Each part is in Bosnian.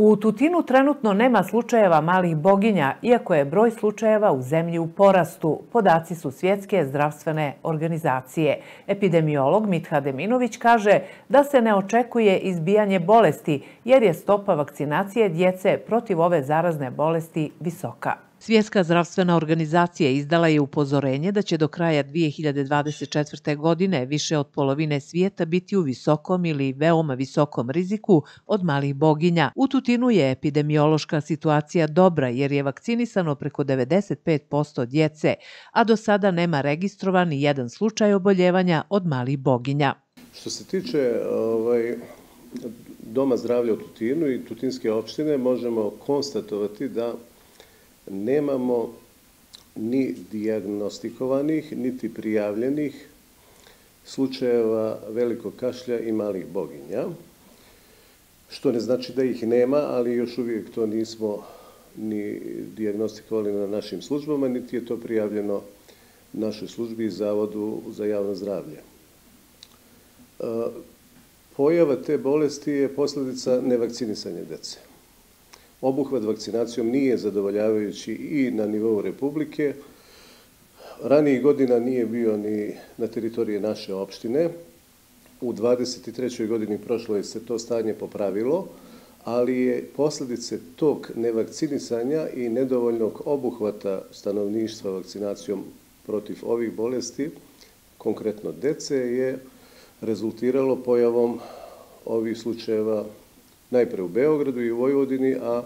U Tutinu trenutno nema slučajeva malih boginja, iako je broj slučajeva u zemlji u porastu. Podaci su svjetske zdravstvene organizacije. Epidemiolog Mitha Deminović kaže da se ne očekuje izbijanje bolesti, jer je stopa vakcinacije djece protiv ove zarazne bolesti visoka. Svjetska zdravstvena organizacija izdala je upozorenje da će do kraja 2024. godine više od polovine svijeta biti u visokom ili veoma visokom riziku od malih boginja. U Tutinu je epidemiološka situacija dobra jer je vakcinisano preko 95% djece, a do sada nema registrovan jedan slučaj oboljevanja od malih boginja. Što se tiče ovaj, doma zdravlja u Tutinu i Tutinske opštine, možemo konstatovati da nemamo ni diagnostikovanih, niti prijavljenih slučajeva velikog kašlja i malih boginja, što ne znači da ih nema, ali još uvijek to nismo ni diagnostikovali na našim službama, niti je to prijavljeno našoj službi i Zavodu za javno zdravlje. E, pojava te bolesti je posljedica nevakcinisanja dece obuhvat vakcinacijom nije zadovoljavajući i na nivou Republike. Ranijih godina nije bio ni na teritorije naše opštine. U 23. godini prošlo je se to stanje popravilo, ali je posljedice tog nevakcinisanja i nedovoljnog obuhvata stanovništva vakcinacijom protiv ovih bolesti, konkretno dece, je rezultiralo pojavom ovih slučajeva najpre u Beogradu i u Vojvodini, a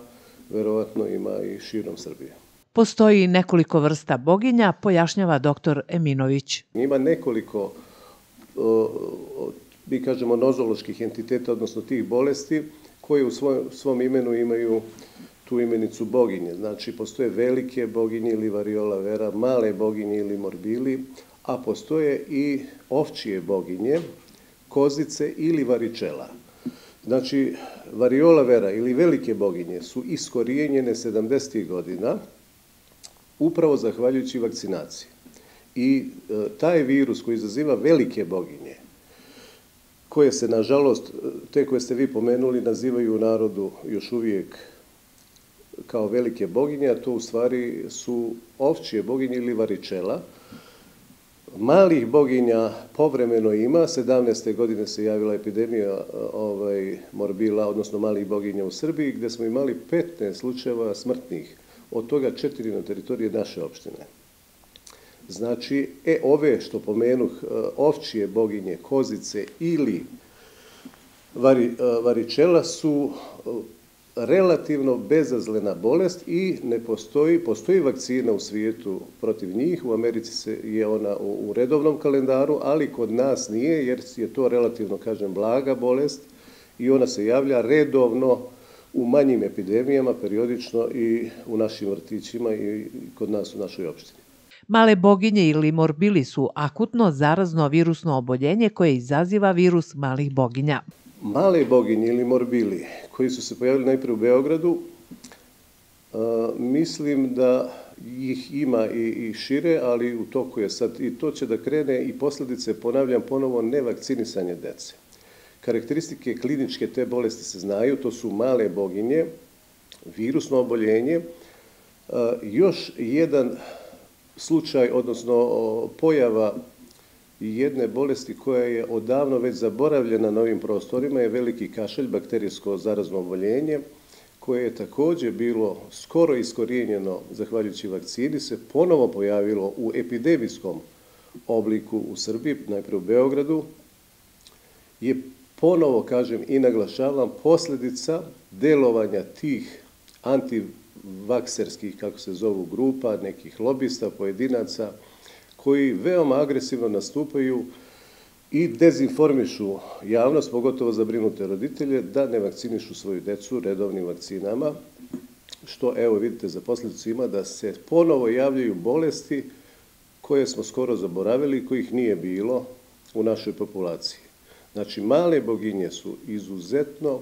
verovatno ima i širom Srbije. Postoji nekoliko vrsta boginja, pojašnjava doktor Eminović. Ima nekoliko, mi kažemo, nozoloških entiteta, odnosno tih bolesti, koje u svom imenu imaju tu imenicu boginje. Znači, postoje velike boginje ili variola vera, male boginje ili morbili, a postoje i ovčije boginje, kozice ili varičela. Znači, variola vera ili velike boginje su iskorijenjene 70. godina upravo zahvaljujući vakcinaciji. I e, taj virus koji izaziva velike boginje, koje se, nažalost, e, te koje ste vi pomenuli, nazivaju u narodu još uvijek kao velike boginje, a to u stvari su ovčije boginje ili varičela, malih boginja povremeno ima. 17. godine se javila epidemija e, ovaj, morbila, odnosno malih boginja u Srbiji, gde smo imali 15 slučajeva smrtnih, od toga četiri na teritorije naše opštine. Znači, e, ove što pomenuh, e, ovčije boginje, kozice ili vari, e, varičela su relativno bezazlena bolest i ne postoji, postoji vakcina u svijetu protiv njih, u Americi se je ona u, u redovnom kalendaru, ali kod nas nije jer je to relativno, kažem, blaga bolest i ona se javlja redovno u manjim epidemijama, periodično i u našim vrtićima i kod nas u našoj opštini. Male boginje ili morbili su akutno zarazno virusno oboljenje koje izaziva virus malih boginja male boginje ili morbili koji su se pojavili najprije u Beogradu, e, mislim da ih ima i, i šire, ali u toku je sad i to će da krene i posljedice, ponavljam ponovo, nevakcinisanje dece. Karakteristike kliničke te bolesti se znaju, to su male boginje, virusno oboljenje, e, još jedan slučaj, odnosno pojava i jedne bolesti koja je odavno već zaboravljena na ovim prostorima je veliki kašelj, bakterijsko zarazno oboljenje, koje je takođe bilo skoro iskorijenjeno zahvaljujući vakcini, se ponovo pojavilo u epidemijskom obliku u Srbiji, najprej u Beogradu, je ponovo, kažem i naglašavam, posljedica delovanja tih antivakserskih, kako se zovu, grupa, nekih lobista, pojedinaca, koji veoma agresivno nastupaju i dezinformišu javnost, pogotovo zabrinute roditelje, da ne vakcinišu svoju decu redovnim vakcinama, što evo vidite za posljedicu ima da se ponovo javljaju bolesti koje smo skoro zaboravili i kojih nije bilo u našoj populaciji. Znači, male boginje su izuzetno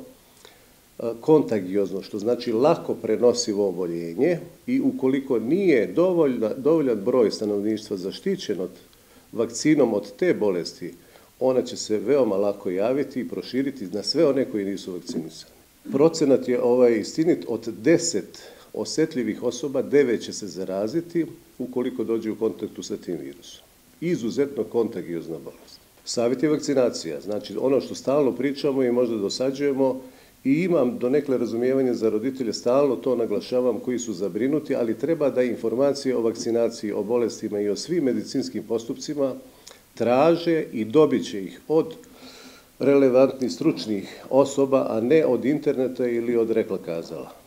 E, kontagiozno, što znači lako prenosivo oboljenje i ukoliko nije dovoljna, dovoljan broj stanovništva zaštićen od vakcinom od te bolesti, ona će se veoma lako javiti i proširiti na sve one koji nisu vakcinisani. Procenat je ovaj istinit od 10 osetljivih osoba, devet će se zaraziti ukoliko dođe u kontaktu sa tim virusom. Izuzetno kontagiozna bolest. Savjet je vakcinacija, znači ono što stalno pričamo i možda dosađujemo, I imam do nekle razumijevanje za roditelje, stalno to naglašavam, koji su zabrinuti, ali treba da informacije o vakcinaciji, o bolestima i o svim medicinskim postupcima traže i dobit će ih od relevantnih stručnih osoba, a ne od interneta ili od rekla kazala.